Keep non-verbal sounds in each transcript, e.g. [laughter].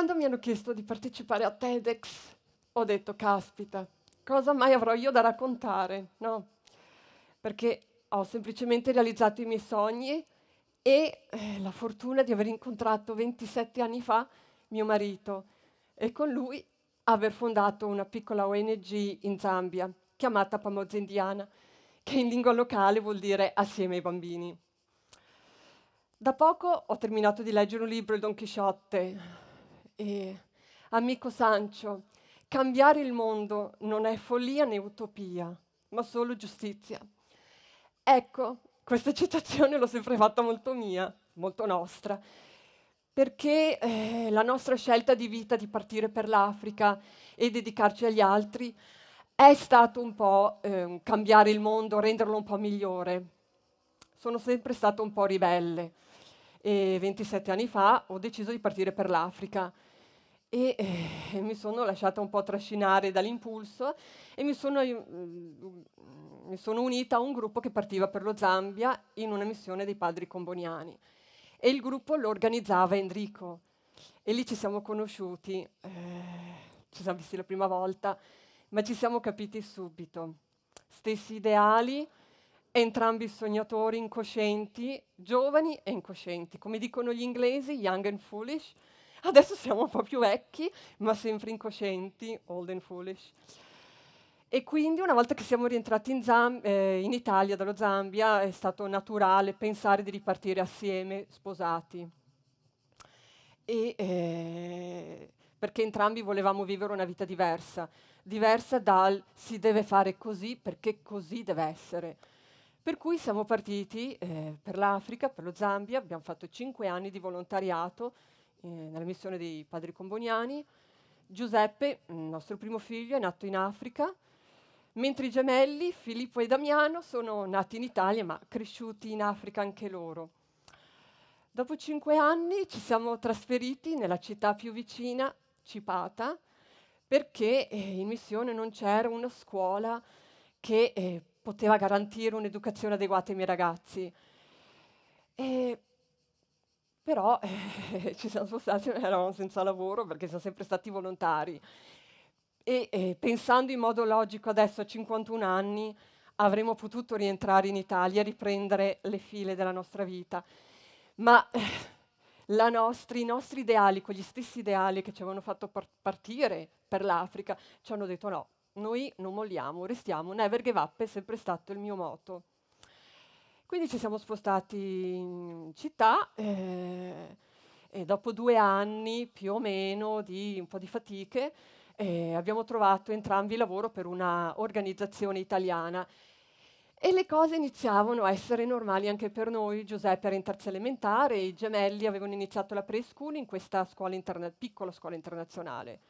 Quando mi hanno chiesto di partecipare a TEDx, ho detto, caspita, cosa mai avrò io da raccontare? No, perché ho semplicemente realizzato i miei sogni e eh, la fortuna di aver incontrato 27 anni fa mio marito e con lui aver fondato una piccola ONG in Zambia chiamata Pamozza Indiana, che in lingua locale vuol dire assieme ai bambini. Da poco ho terminato di leggere un libro, Il Don Chisciotte, eh, amico Sancio, cambiare il mondo non è follia né utopia, ma solo giustizia. Ecco, questa citazione l'ho sempre fatta molto mia, molto nostra, perché eh, la nostra scelta di vita di partire per l'Africa e dedicarci agli altri è stato un po' eh, cambiare il mondo, renderlo un po' migliore. Sono sempre stato un po' ribelle e 27 anni fa ho deciso di partire per l'Africa e eh, mi sono lasciata un po' trascinare dall'impulso e mi sono, eh, mi sono, unita a un gruppo che partiva per lo Zambia in una missione dei padri comboniani e il gruppo lo organizzava Enrico e lì ci siamo conosciuti, eh, ci siamo visti la prima volta, ma ci siamo capiti subito. Stessi ideali, entrambi sognatori incoscienti, giovani e incoscienti, come dicono gli inglesi, young and foolish, Adesso siamo un po' più vecchi, ma sempre incoscienti, old and foolish. E quindi una volta che siamo rientrati in, Zamb eh, in Italia dallo Zambia è stato naturale pensare di ripartire assieme, sposati. E, eh, perché entrambi volevamo vivere una vita diversa, diversa dal si deve fare così perché così deve essere. Per cui siamo partiti eh, per l'Africa, per lo Zambia, abbiamo fatto cinque anni di volontariato eh, nella missione dei padri comboniani. Giuseppe, mm, nostro primo figlio, è nato in Africa, mentre i gemelli, Filippo e Damiano, sono nati in Italia ma cresciuti in Africa anche loro. Dopo cinque anni ci siamo trasferiti nella città più vicina, Cipata, perché eh, in missione non c'era una scuola che eh, poteva garantire un'educazione adeguata ai miei ragazzi. E però [laughs] eh, ci siamo spostati e eravamo senza lavoro perché siamo sempre stati volontari. E eh, pensando in modo logico adesso a 51 anni avremmo potuto rientrare in Italia e riprendere le file della nostra vita. Ma eh, nostri, i nostri ideali, quegli stessi ideali che ci avevano fatto par partire per l'Africa, ci hanno detto no, noi non molliamo, restiamo, never give up è sempre stato il mio moto. Quindi ci siamo spostati in città eh, e dopo due anni più o meno di un po' di fatiche eh, abbiamo trovato entrambi lavoro per una organizzazione italiana e le cose iniziavano a essere normali anche per noi. Giuseppe era in terza elementare, i gemelli avevano iniziato la preschool in questa scuola interna- piccola scuola internazionale.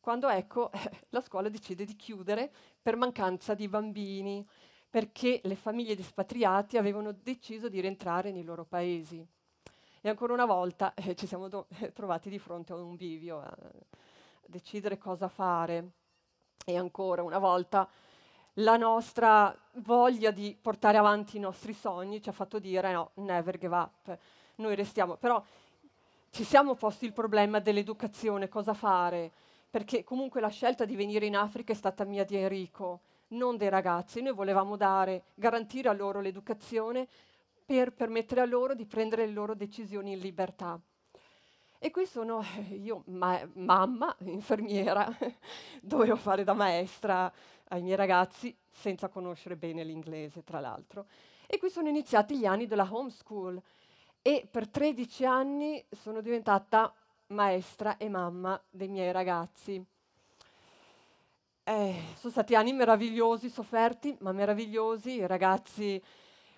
Quando ecco [laughs] la scuola decide di chiudere per mancanza di bambini perché le famiglie di espatriati avevano deciso di rientrare nei loro paesi. E ancora una volta eh, ci siamo eh, trovati di fronte a un bivio, a decidere cosa fare. E ancora una volta la nostra voglia di portare avanti i nostri sogni ci ha fatto dire no, never give up, noi restiamo. Però ci siamo posti il problema dell'educazione, cosa fare? Perché comunque la scelta di venire in Africa è stata mia di Enrico non dei ragazzi. Noi volevamo dare, garantire a loro l'educazione per permettere a loro di prendere le loro decisioni in libertà. E qui sono eh, io, ma mamma, infermiera, [laughs] dovevo fare da maestra ai miei ragazzi senza conoscere bene l'inglese, tra l'altro. E qui sono iniziati gli anni della homeschool e per 13 anni sono diventata maestra e mamma dei miei ragazzi. Eh, sono stati anni meravigliosi, sofferti, ma meravigliosi. I ragazzi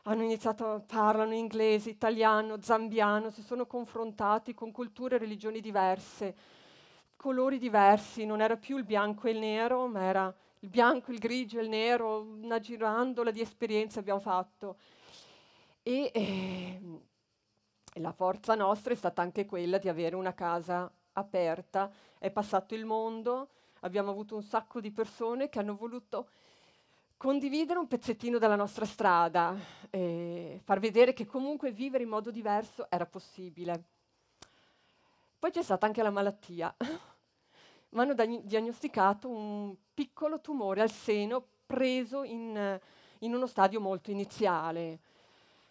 hanno iniziato a parlare inglese, italiano, zambiano, si sono confrontati con culture e religioni diverse, colori diversi, non era più il bianco e il nero, ma era il bianco, il grigio e il nero, una girandola di esperienze abbiamo fatto. E, eh, la forza nostra è stata anche quella di avere una casa aperta, è passato il mondo, abbiamo avuto un sacco di persone che hanno voluto condividere un pezzettino della nostra strada, eh, far vedere che comunque vivere in modo diverso era possibile. Poi c'è stata anche la malattia. [laughs] Mi hanno diagnosticato un piccolo tumore al seno preso in, in uno stadio molto iniziale,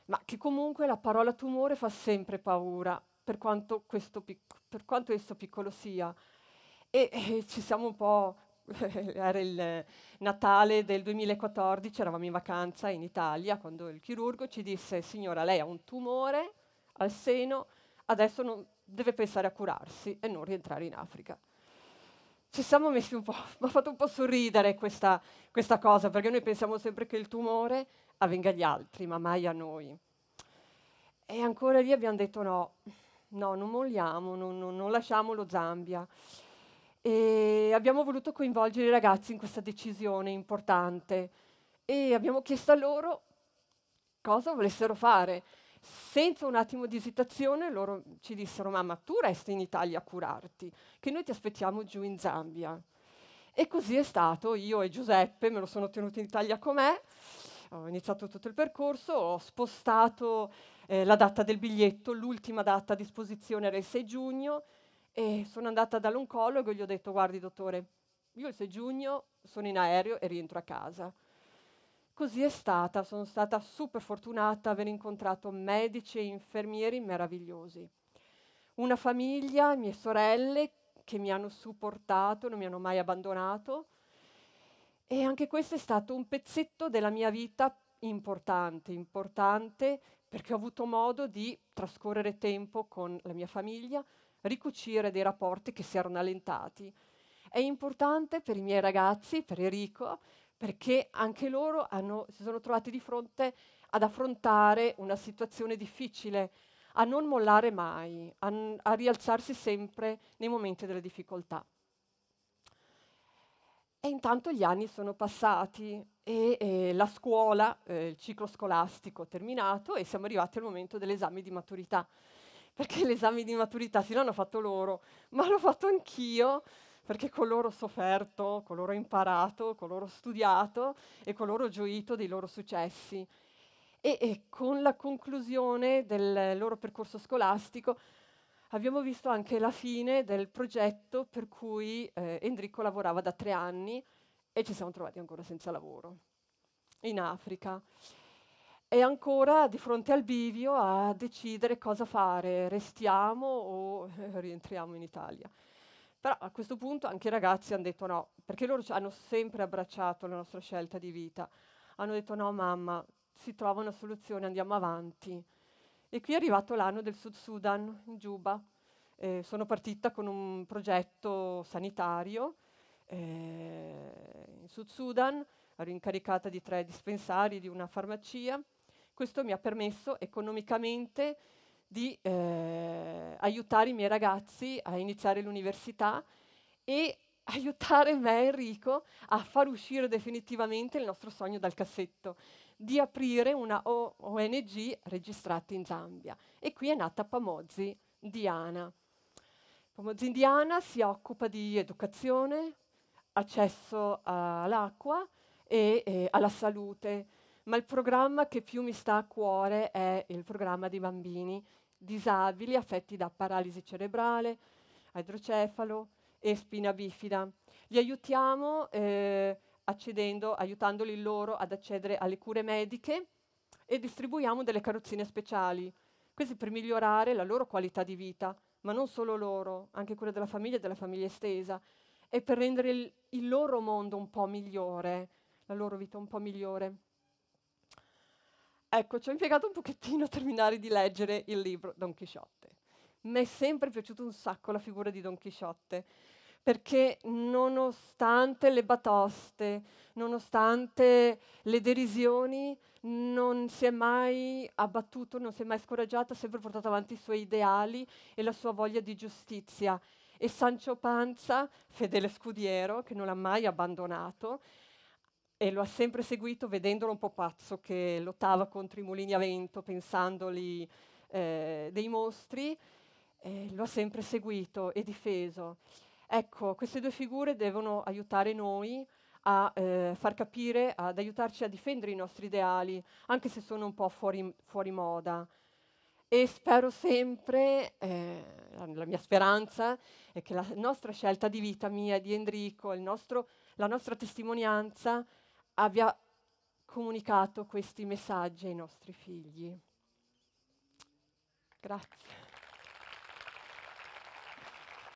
ma che comunque la parola tumore fa sempre paura, per quanto, pic- per quanto esso piccolo sia. E, [laughs] e ci siamo un po', [laughs] era il Natale del 2014, eravamo in vacanza in Italia, quando il chirurgo ci disse, signora, lei ha un tumore al seno, adesso non, deve pensare a curarsi e non rientrare in Africa ci siamo messi un po', [laughs] mi ha fatto un po' sorridere questa, questa, cosa, perché noi pensiamo sempre che il tumore avvenga agli altri, ma mai a noi. E ancora lì abbiamo detto no, no, non molliamo, non, non, non lasciamo lo Zambia e abbiamo voluto coinvolgere i ragazzi in questa decisione importante e abbiamo chiesto a loro cosa volessero fare. Senza un attimo di esitazione loro ci dissero mamma tu resti in Italia a curarti, che noi ti aspettiamo giù in Zambia. E così è stato, io e Giuseppe me lo sono tenuto in Italia com'è, ho iniziato tutto il percorso, ho spostato eh, la data del biglietto, l'ultima data a disposizione era il 6 giugno, e sono andata dall'oncologo e gli ho detto, guardi dottore, io il 6 giugno sono in aereo e rientro a casa. Così è stata, sono stata super fortunata aver incontrato medici e infermieri meravigliosi. Una famiglia, mie sorelle, che mi hanno supportato, non mi hanno mai abbandonato. E anche questo è stato un pezzetto della mia vita importante, importante perché ho avuto modo di trascorrere tempo con la mia famiglia, ricucire dei rapporti che si erano allentati. È importante per i miei ragazzi, per Enrico, perché anche loro hanno, si sono trovati di fronte ad affrontare una situazione difficile, a non mollare mai, a, a rialzarsi sempre nei momenti delle difficoltà. E intanto gli anni sono passati e, e la scuola, eh, il ciclo scolastico terminato e siamo arrivati al momento dell'esame di maturità perché gli esami di maturità sì l'hanno fatto loro, ma l'ho fatto anch'io perché con loro ho sofferto, con loro ho imparato, con loro ho studiato e con loro ho gioito dei loro successi. E, e con la conclusione del loro percorso scolastico abbiamo visto anche la fine del progetto per cui eh, Enrico lavorava da tre anni e ci siamo trovati ancora senza lavoro in Africa è ancora di fronte al bivio a decidere cosa fare, restiamo o [laughs] rientriamo in Italia. Però a questo punto anche i ragazzi hanno detto no, perché loro hanno sempre abbracciato la nostra scelta di vita. Hanno detto no mamma, si trova una soluzione, andiamo avanti. E qui è arrivato l'anno del Sud Sudan, in Giuba. Eh, sono partita con un progetto sanitario eh, in Sud Sudan, ero incaricata di tre dispensari di una farmacia questo mi ha permesso economicamente di eh, aiutare i miei ragazzi a iniziare l'università e [laughs] aiutare me e Enrico a far uscire definitivamente il nostro sogno dal cassetto di aprire una o ONG registrata in Zambia. E qui è nata Pamozzi Indiana. Pamozzi Indiana si occupa di educazione, accesso all'acqua e eh, alla salute ma il programma che più mi sta a cuore è il programma di bambini disabili affetti da paralisi cerebrale, idrocefalo e spina bifida. Li aiutiamo eh, aiutandoli loro ad accedere alle cure mediche e distribuiamo delle carrozzine speciali, questi per migliorare la loro qualità di vita, ma non solo loro, anche quella della famiglia e della famiglia estesa, e per rendere il, il loro mondo un po' migliore, la loro vita un po' migliore. Ecco, ci ho impiegato un pochettino a terminare di leggere il libro Don Chisciotte. Mi è sempre piaciuta un sacco la figura di Don Chisciotte, perché nonostante le batoste, nonostante le derisioni, non si è mai abbattuto, non si è mai scoraggiato, ha sempre portato avanti i suoi ideali e la sua voglia di giustizia. E Sancho Panza, fedele scudiero, che non l'ha mai abbandonato, e lo ha sempre seguito vedendolo un po' pazzo che lottava contro i mulini a vento, pensandoli eh, dei mostri, eh, lo ha sempre seguito e difeso. Ecco, queste due figure devono aiutare noi a eh, far capire, ad aiutarci a difendere i nostri ideali, anche se sono un po' fuori, fuori moda. E spero sempre, eh, la mia speranza è che la nostra scelta di vita mia e di Enrico, nostro, la nostra testimonianza, abbia comunicato questi messaggi ai nostri figli. Grazie.